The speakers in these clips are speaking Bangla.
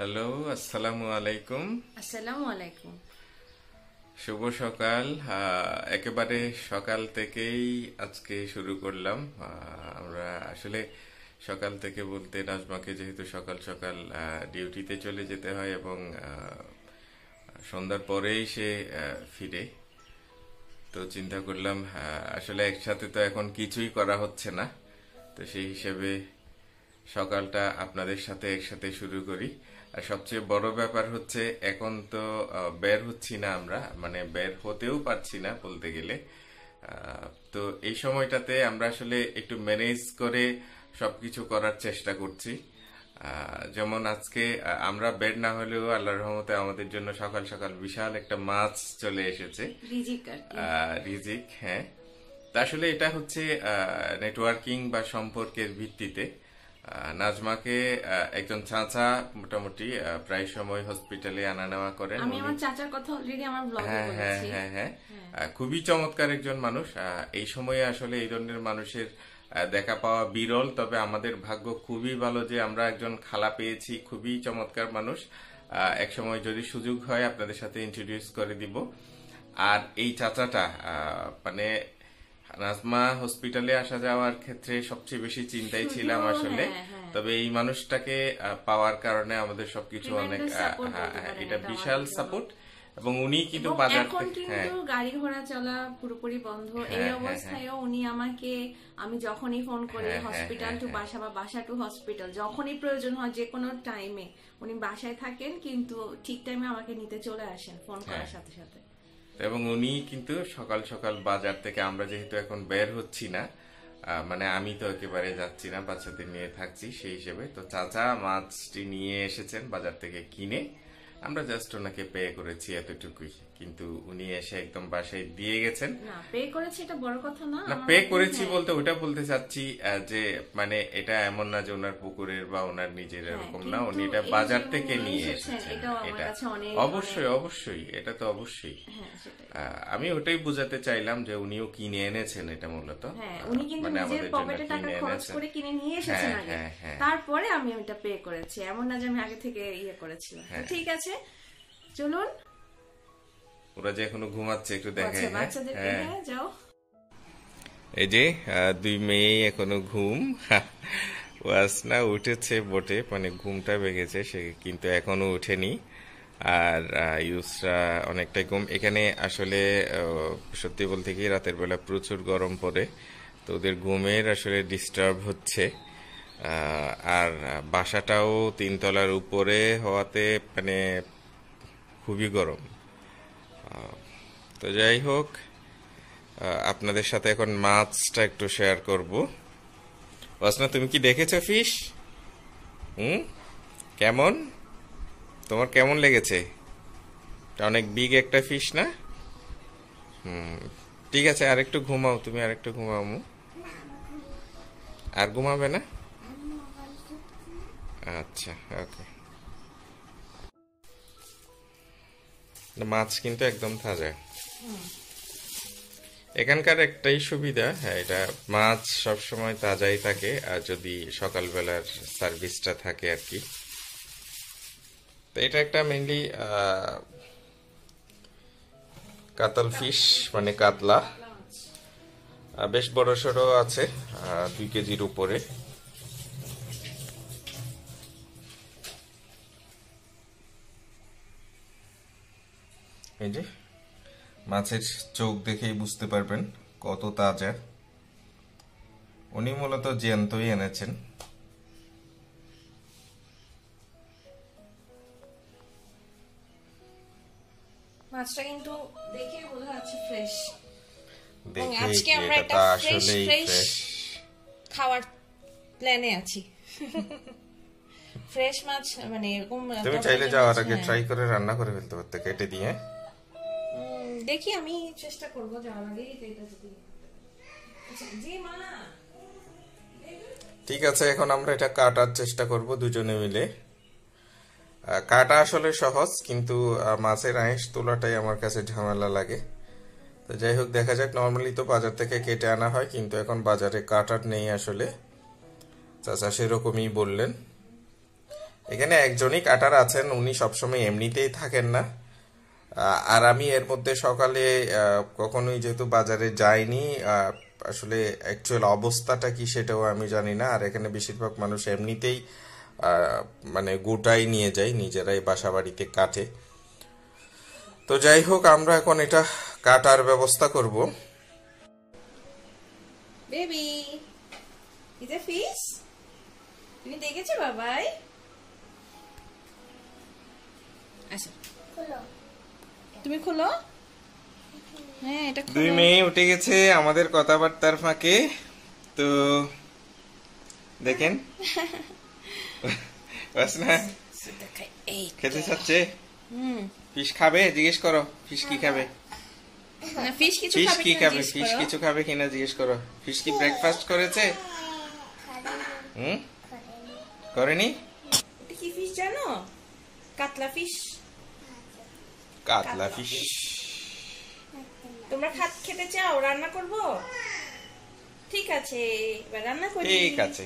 হ্যালো আসসালামু আলাইকুম আসসালামু আলাইকুম শুভ সকাল একেবারে সকাল থেকেই আজকে শুরু করলাম আমরা আসলে সকাল থেকে বলতে নাজমাকে যেহেতু সকাল সকাল ডিউটিতে চলে যেতে হয় এবং সন্ধ্যার পরেই সে ফিরে তো চিন্তা করলাম আসলে একসাথে তো এখন কিছুই করা হচ্ছে না তো সেই হিসেবে সকালটা আপনাদের সাথে একসাথে শুরু করি আর সবচেয়ে বড় ব্যাপার হচ্ছে এখন তো বের হচ্ছি না আমরা মানে বের হতেও পারছি না বলতে গেলে তো এই সময়টাতে আমরা আসলে একটু ম্যানেজ করে সবকিছু করার চেষ্টা করছি যেমন আজকে আমরা বেড না হলেও আল্লাহ রহমতে আমাদের জন্য সকাল সকাল বিশাল একটা মাছ চলে এসেছে রিজিক হ্যাঁ তা আসলে এটা হচ্ছে নেটওয়ার্কিং বা সম্পর্কের ভিত্তিতে নাজমাকে একজন চাচা মোটামুটি প্রায় সময় হসপিটালে আনা নেওয়া করেন আমি আমার চাচার কথা অলরেডি আমার ব্লগে হ্যাঁ, বলেছি হ্যাঁ হ্যাঁ, হ্যাঁ।, হ্যাঁ। খুবই চমৎকার একজন মানুষ এই সময়ে আসলে এই ধরনের মানুষের দেখা পাওয়া বিরল তবে আমাদের ভাগ্য খুবই ভালো যে আমরা একজন খালা পেয়েছি খুবই চমৎকার মানুষ এক সময় যদি সুযোগ হয় আপনাদের সাথে ইন্ট্রোডিউস করে দিব আর এই চাচাটা মানে রাজমা হসপিটালে আসা যাওয়ার ক্ষেত্রে সবচেয়ে বেশি চিন্তায় ছিলাম হ্যাঁ, আসলে হ্যাঁ, হ্যাঁ। তবে এই মানুষটাকে পাওয়ার কারণে আমাদের সবকিছু অনেক এটা বিশাল সাপোর্ট এবং উনি কিন্তু বাজার এখন কিন্তু গাড়ি ঘোড়া চলা পুরোপুরি বন্ধ এই অবস্থায়ও উনি আমাকে আমি যখনই ফোন করি হসপিটাল টু বাসা বা বাসা টু হসপিটাল যখনই প্রয়োজন হয় যে কোনো টাইমে উনি বাসায় থাকেন কিন্তু ঠিক টাইমে আমাকে নিতে চলে আসেন ফোন করার সাথে সাথে এবং উনি কিন্তু সকাল সকাল বাজার থেকে আমরা যেহেতু এখন বের হচ্ছি না মানে আমি তো একেবারে যাচ্ছি না বাচ্চাদের নিয়ে থাকছি সেই হিসেবে তো চাচা মাছটি নিয়ে এসেছেন বাজার থেকে কিনে আমরা জাস্ট ওনাকে পে করেছি এতটুকুই কিন্তু উনি এসে একদম বাসায় দিয়ে গেছেন না পে করেছি এটা বড় কথা না না পে করেছি হ্যাঁ। বলতে ওটা বলতে চাচ্ছি যে মানে এটা এমন না যে ওনার পুকুরের বা ওনার নিজের হ্যাঁ, এরকম না উনি এটা বাজার থেকে নিয়ে এসেছেন এটা মানে অবশ্যই অবশ্যই এটা তো অবশ্যই হ্যাঁ, আমি ওটাই বোঝাতে চাইলাম যে উনিও কিনে এনেছেন এটা মূলত উনি কিন্তু মানে নিজের পকেটে টাকা খরচ করে কিনে নিয়ে এসেছেন তারপরে আমি ওটা পে করেছি এমন না যে আমি আগে থেকে ইয়ে করেছিলাম ঠিক আছে চলুন ওরা যে এখনো ঘুমাচ্ছে একটু দেখাই হ্যাঁ, হ্যাঁ। এই যে দুই মেয়ে এখনো ঘুম ওয়াসনা উঠেছে বটে মানে ঘুমটা বেগেছে সে কিন্তু এখনো উঠেনি আর ইউসরা অনেকটাই ঘুম এখানে আসলে সত্যি বলতে কি রাতের বেলা প্রচুর গরম পড়ে তো ওদের ঘুমের আসলে ডিস্টার্ব হচ্ছে আর বাসাটাও তিনতলার উপরে হওয়াতে মানে খুবই গরম তো যাই হোক আপনাদের সাথে এখন মাছটা একটু শেয়ার করবো বাসনা তুমি কি দেখেছো ফিশ হুম কেমন তোমার কেমন লেগেছে অনেক বিগ একটা ফিশ না হুম ঠিক আছে আরেকটু ঘুমাও তুমি আরেকটু ঘুমাও আর ঘুমাবে না আচ্ছা ওকে মাছ কিন্তু একদম তাজা এখানকার একটাই সুবিধা হ্যাঁ এটা মাছ সবসময় তাজাই থাকে আর যদি সকালবেলার সার্ভিসটা থাকে আর কি তো এটা একটা মেনলি কাতল ফিশ মানে কাতলা বেশ বড় সড়ো আছে দুই কেজির উপরে এই যে মাছের চোখ দেখেই বুঝতে পারবেন কত তাজা উনি মূলত জ্যান্তই এনেছেন মাছটা কিন্তু দেখে বোঝা যাচ্ছে ফ্রেশ আজকে আমরা একটা ফ্রেশ ফ্রেশ খাওয়ার প্ল্যানে আছি ফ্রেশ মাছ মানে এরকম তুমি চাইলে যাওয়ার আগে ট্রাই হ্যাঁ। করে রান্না করে ফেলতে পারতে কেটে দিয়ে দেখি আমি চেষ্টা করবো যাওয়ার আগে আচ্ছা, ঠিক আছে এখন আমরা এটা কাটার চেষ্টা করব দুজনে মিলে কাটা আসলে সহজ কিন্তু মাছের আঁশ তোলাটাই আমার কাছে ঝামেলা লাগে তো যাই হোক দেখা যাক নর্মালি তো বাজার থেকে কেটে আনা হয় কিন্তু এখন বাজারে কাটার নেই আসলে চাচা সেরকমই বললেন এখানে একজনই কাটার আছেন উনি সবসময় এমনিতেই থাকেন না আর আমি এর মধ্যে সকালে কখনোই যেহেতু বাজারে যাইনি আসলে অ্যাকচুয়াল অবস্থাটা কি সেটাও আমি জানি না আর এখানে বেশিরভাগ মানুষ এমনিতেই মানে গোটাই নিয়ে যায় নিজেরাই বাসা বাড়িতে কাটে তো যাই হোক আমরা এখন এটা কাটার ব্যবস্থা করব বেবি ইজ ফিশ তুমি দেখেছো বাবাই আচ্ছা তুমি খোলো হ্যাঁ এটা দুই মেয়ে উঠে গেছে আমাদের কথাবার্তার ফাঁকে তো দেখেন বাসনা খেতে চাচ্ছে ফিশ খাবে জিজ্ঞেস করো ফিশ কি খাবে ফিশ কি খাবে ফিশ কিছু খাবে কিনা জিজ্ঞেস করো ফিশ কি ব্রেকফাস্ট করেছে হুম করেনি কি ফিশ জানো কাতলা ফিশ কাতলা ফিশ তোমরা খাত খেতে চাও রান্না করব ঠিক আছে এবার রান্না করি ঠিক আছে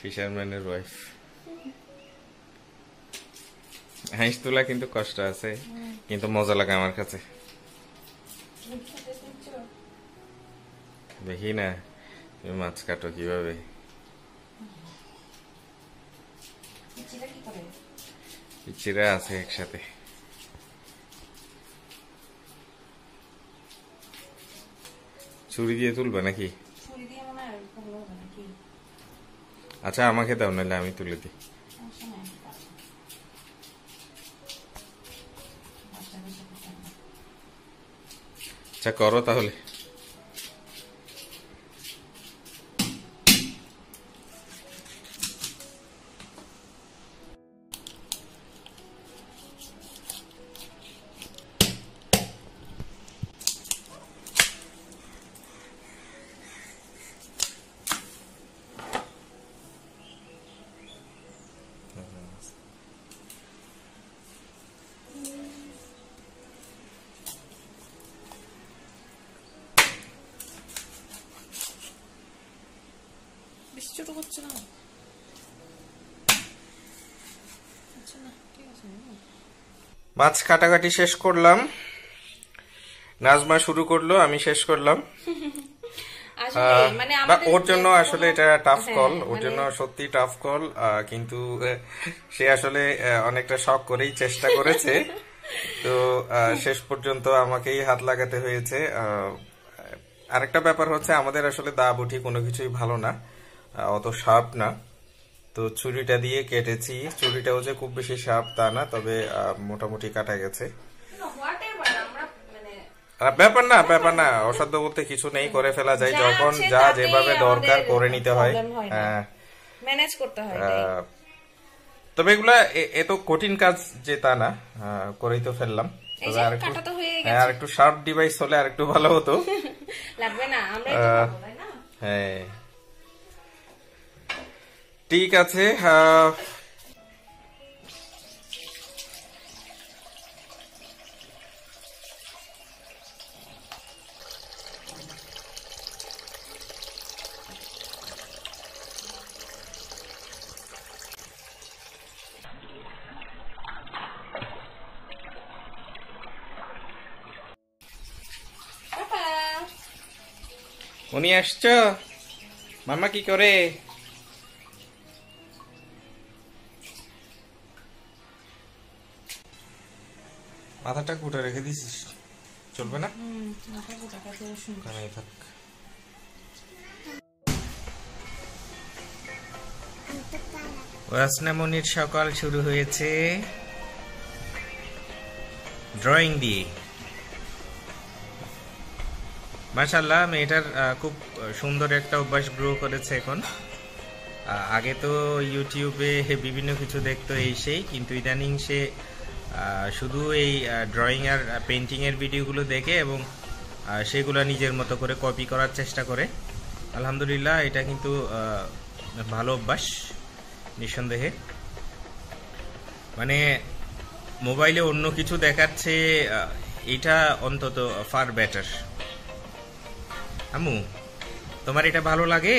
ফিশারম্যানের ওয়াইফ হাঁস তোলা কিন্তু কষ্ট আছে কিন্তু মজা লাগে আমার কাছে দেখি না মাছ কাটো কিভাবে চিরা আছে একসাথে ছুরি দিয়ে তুলবে নাকি আচ্ছা আমাকে দাও নাহলে আমি তুলে দিই আচ্ছা, আচ্ছা করো তাহলে মাছ কাটাকাটি শেষ করলাম নাজমা শুরু করলো আমি শেষ করলাম মানে ওর জন্য আসলে এটা টাফ হ্যাঁ, কল ওর মানে- জন্য সত্যি টাফ কল কিন্তু সে আসলে অনেকটা শখ করেই চেষ্টা করেছে তো শেষ পর্যন্ত আমাকেই হাত লাগাতে হয়েছে আরেকটা ব্যাপার হচ্ছে আমাদের আসলে দা বুটি কোনো কিছুই ভালো না অত শার্প না তো ছুরিটা দিয়ে কেটেছি ছুরিটাও যে খুব বেশি সাপ তা না তবে মোটামুটি কাটা গেছে মানে ব্যাপার না ব্যাপার না অসাধ্য বলতে কিছু নেই করে ফেলা যায় যখন যা যেভাবে দরকার করে নিতে হয় হ্যাঁ। তবে এগুলা এত কঠিন কাজ যে তা না করেই তো ফেললাম আর একটু শার্প হ্যাঁ, ডিভাইস হলে আর একটু ভালো হতো লাগবে না হ্যাঁ ঠিক আছে উনি আসছ মামা কি করে মাথাটা কুটা রেখে দিছিস চলবে না ওখানেই ওয়াসনামনির সকাল শুরু হয়েছে ড্রয়িং দিয়ে মাশাল্লাহ মেয়েটার খুব সুন্দর একটা অভ্যাস গ্রো করেছে এখন আগে তো ইউটিউবে বিভিন্ন কিছু দেখতো এই সেই কিন্তু ইদানিং সে শুধু এই ড্রয়িং আর পেন্টিংয়ের ভিডিওগুলো দেখে এবং সেগুলো নিজের মতো করে কপি করার চেষ্টা করে আলহামদুলিল্লাহ এটা কিন্তু ভালো অভ্যাস নিঃসন্দেহে মানে মোবাইলে অন্য কিছু দেখাচ্ছে এটা অন্তত ফার বেটার আমু তোমার এটা ভালো লাগে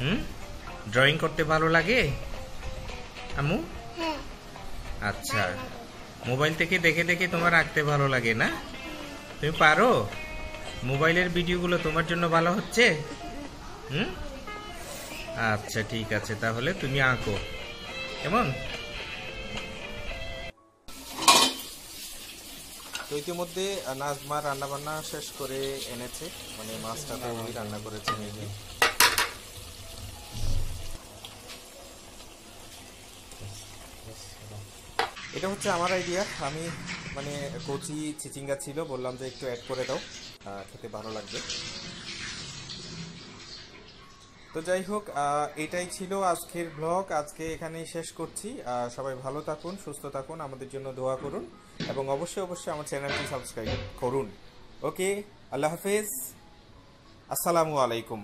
হুম ড্রয়িং করতে ভালো লাগে আমু আচ্ছা মোবাইল থেকে দেখে দেখে তোমার আঁকতে ভালো লাগে না তুমি পারো মোবাইলের ভিডিওগুলো তোমার জন্য ভালো হচ্ছে হুম আচ্ছা ঠিক আছে তাহলে তুমি আঁকো কেমন তো ইতিমধ্যে নাজমা রান্নাবান্না শেষ করে এনেছে মানে মাছটা রান্না করেছে মেয়েটি এটা হচ্ছে আমার আইডিয়া আমি মানে কচি চিচিঙ্গা ছিল বললাম যে একটু অ্যাড করে দাও খেতে ভালো লাগবে তো যাই হোক এটাই ছিল আজকের ব্লগ আজকে এখানেই শেষ করছি সবাই ভালো থাকুন সুস্থ থাকুন আমাদের জন্য দোয়া করুন এবং অবশ্যই অবশ্যই আমার চ্যানেলটি সাবস্ক্রাইব করুন ওকে আল্লাহ হাফেজ আসসালামু আলাইকুম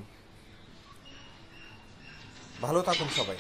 ভালো থাকুন সবাই